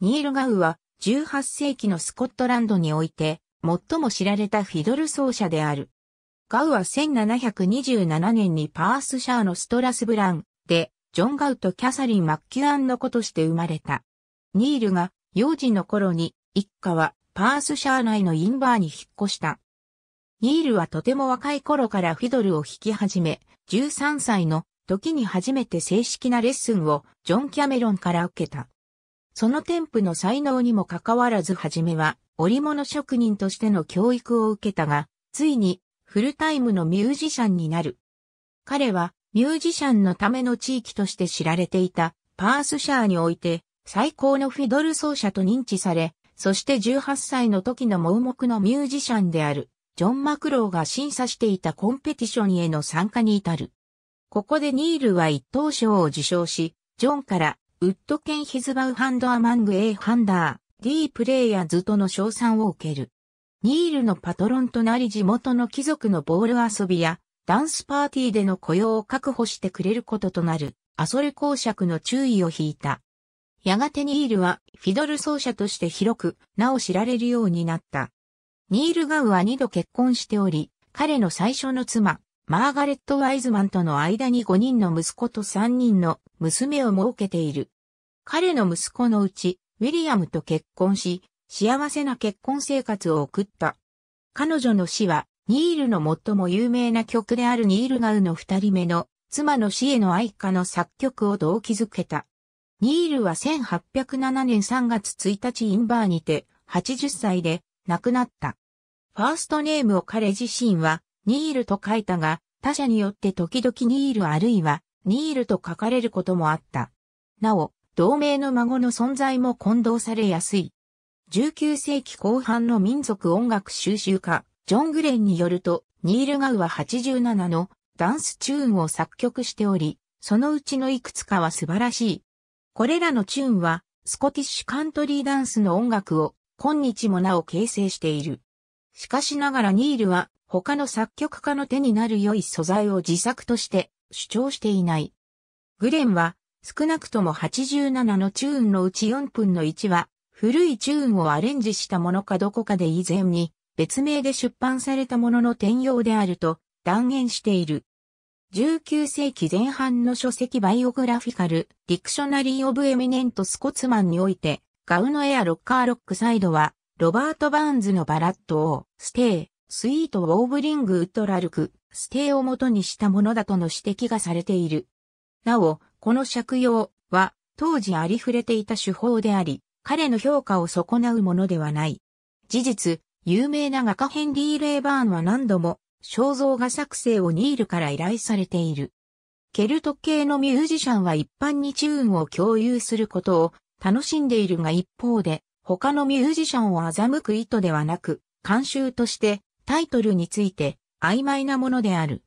ニール・ガウは18世紀のスコットランドにおいて最も知られたフィドル奏者である。ガウは1727年にパースシャーのストラスブランでジョン・ガウとキャサリン・マッキュアンの子として生まれた。ニールが幼児の頃に一家はパースシャー内のインバーに引っ越した。ニールはとても若い頃からフィドルを弾き始め、13歳の時に初めて正式なレッスンをジョン・キャメロンから受けた。その添付の才能にもかかわらずはじめは、織物職人としての教育を受けたが、ついに、フルタイムのミュージシャンになる。彼は、ミュージシャンのための地域として知られていた、パースシャーにおいて、最高のフィドル奏者と認知され、そして18歳の時の盲目のミュージシャンである、ジョン・マクローが審査していたコンペティションへの参加に至る。ここでニールは一等賞を受賞し、ジョンからウッドケンヒズバウハンドアマングエイハンダー、ディープレイヤーズとの称賛を受ける。ニールのパトロンとなり地元の貴族のボール遊びや、ダンスパーティーでの雇用を確保してくれることとなる、アソレ公爵の注意を引いた。やがてニールはフィドル奏者として広く、なお知られるようになった。ニール・ガウは二度結婚しており、彼の最初の妻、マーガレット・ワイズマンとの間に5人の息子と3人の娘を設けている。彼の息子のうち、ウィリアムと結婚し、幸せな結婚生活を送った。彼女の死は、ニールの最も有名な曲であるニールガウの二人目の妻の死への愛歌の作曲を動機づけた。ニールは1807年3月1日インバーにて80歳で亡くなった。ファーストネームを彼自身はニールと書いたが、他者によって時々ニールあるいは、ニールと書かれることもあった。なお、同盟の孫の存在も混同されやすい。19世紀後半の民族音楽収集家、ジョン・グレンによると、ニール・ガウは87のダンスチューンを作曲しており、そのうちのいくつかは素晴らしい。これらのチューンは、スコティッシュカントリーダンスの音楽を、今日もなお形成している。しかしながらニールは他の作曲家の手になる良い素材を自作として主張していない。グレンは少なくとも87のチューンのうち4分の1は古いチューンをアレンジしたものかどこかで以前に別名で出版されたものの転用であると断言している。19世紀前半の書籍バイオグラフィカル・ディクショナリー・オブ・エミネント・スコツマンにおいて、ガウノエア・ロッカー・ロックサイドは、ロバート・バーンズのバラットを、ステイ、スイート・オーブリング・ウッド・ラルク、ステイを元にしたものだとの指摘がされている。なお、この借用は当時ありふれていた手法であり、彼の評価を損なうものではない。事実、有名な画家ヘンリー・レイバーンは何度も肖像画作成をニールから依頼されている。ケルト系のミュージシャンは一般にチューンを共有することを楽しんでいるが一方で、他のミュージシャンを欺く意図ではなく、慣習としてタイトルについて曖昧なものである。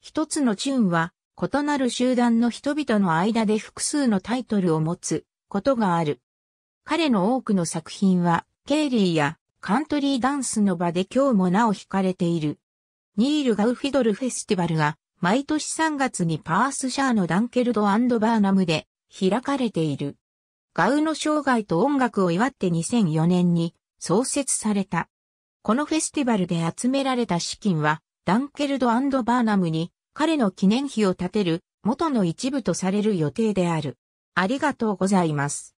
一つのチューンは異なる集団の人々の間で複数のタイトルを持つことがある。彼の多くの作品はケイリーやカントリーダンスの場で今日もなお惹かれている。ニール・ガウフィドルフェスティバルが毎年3月にパースシャーのダンケルドバーナムで開かれている。ガウの生涯と音楽を祝って2004年に創設された。このフェスティバルで集められた資金は、ダンケルドアンド・バーナムに彼の記念碑を建てる元の一部とされる予定である。ありがとうございます。